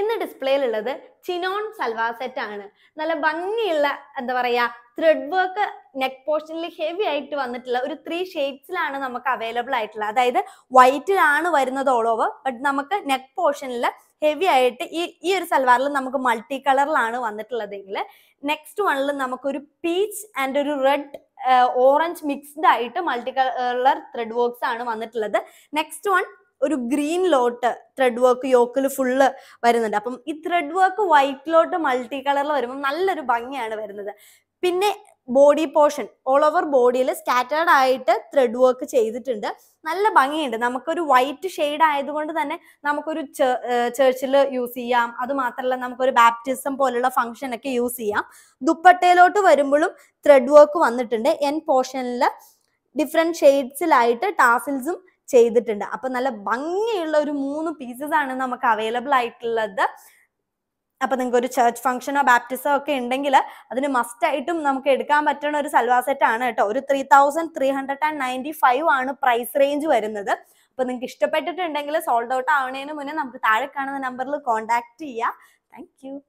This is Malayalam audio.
ഇന്ന് ഡിസ്പ്ലേയിലുള്ളത് ചിനോൺ സൽവാർ സെറ്റ് ആണ് നല്ല ഭംഗിയുള്ള എന്താ പറയാ ത്രെഡ് വർക്ക് നെക്ക് പോർഷനിൽ ഹെവി ആയിട്ട് വന്നിട്ടുള്ള ഒരു ത്രീ ഷെയ്ഡ്സിലാണ് നമുക്ക് അവൈലബിൾ ആയിട്ടുള്ളത് അതായത് വൈറ്റിലാണ് വരുന്നത് ഓൾ ഓവർ ബട്ട് നമുക്ക് നെക്ക് പോർഷനിൽ ഹെവി ആയിട്ട് ഈ ഈ ഒരു സൽവാറിൽ നമുക്ക് മൾട്ടി കളറിലാണ് വന്നിട്ടുള്ളതെങ്കിൽ നെക്സ്റ്റ് വണ്ണിൽ നമുക്കൊരു പീച്ച് ആൻഡ് ഒരു റെഡ് ഓറഞ്ച് മിക്സ്ഡ് ആയിട്ട് മൾട്ടി കളർ ത്രെഡ് വർക്ക്സ് ആണ് വന്നിട്ടുള്ളത് നെക്സ്റ്റ് വൺ ഒരു ഗ്രീൻ ലോട്ട് ത്രെഡ് വർക്ക് യോക്കിൽ ഫുള്ള് വരുന്നുണ്ട് അപ്പം ഈ thread work white lot multi കളറിൽ വരുമ്പോൾ നല്ലൊരു ഭംഗിയാണ് വരുന്നത് പിന്നെ ബോഡി പോർഷൻ ഓൾ ഓവർ ബോഡിയിൽ സ്കാറ്റേർഡ് ആയിട്ട് ത്രെഡ് വർക്ക് ചെയ്തിട്ടുണ്ട് നല്ല ഭംഗിയുണ്ട് നമുക്കൊരു വൈറ്റ് ഷെയ്ഡ് ആയതുകൊണ്ട് തന്നെ നമുക്കൊരു ചേർച്ചിൽ യൂസ് ചെയ്യാം അത് മാത്രമല്ല നമുക്കൊരു ബാപ്റ്റിസം പോലുള്ള ഫംഗ്ഷൻ ഒക്കെ യൂസ് ചെയ്യാം ദുപ്പട്ടയിലോട്ട് വരുമ്പോഴും ത്രെഡ് വർക്ക് വന്നിട്ടുണ്ട് എൻ പോർഷനിൽ ഡിഫറെൻറ്റ് ഷെയ്ഡ്സിലായിട്ട് ടാസിൽസും ചെയ്തിട്ടുണ്ട് അപ്പൊ നല്ല ഭംഗിയുള്ള ഒരു മൂന്ന് പീസസ് ആണ് നമുക്ക് അവൈലബിൾ ആയിട്ടുള്ളത് അപ്പൊ നിങ്ങൾക്ക് ഒരു ചർച്ച് ഫംഗ്ഷനോ ബാപ്റ്റിസോ ഒക്കെ ഉണ്ടെങ്കിൽ അതിന് ആയിട്ടും നമുക്ക് എടുക്കാൻ പറ്റുന്ന ഒരു സൽവാ സെറ്റ് ആണ് കേട്ടോ ഒരു three thousand three hundred and ninety five ആണ് പ്രൈസ് റേഞ്ച് വരുന്നത് അപ്പൊ നിങ്ങൾക്ക് ഇഷ്ടപ്പെട്ടിട്ടുണ്ടെങ്കിൽ സോൾഡ് ഔട്ട് ആവുന്നതിന് മുന്നേ നമുക്ക് താഴെ കാണുന്ന നമ്പറിൽ കോൺടാക്ട് ചെയ്യാം താങ്ക്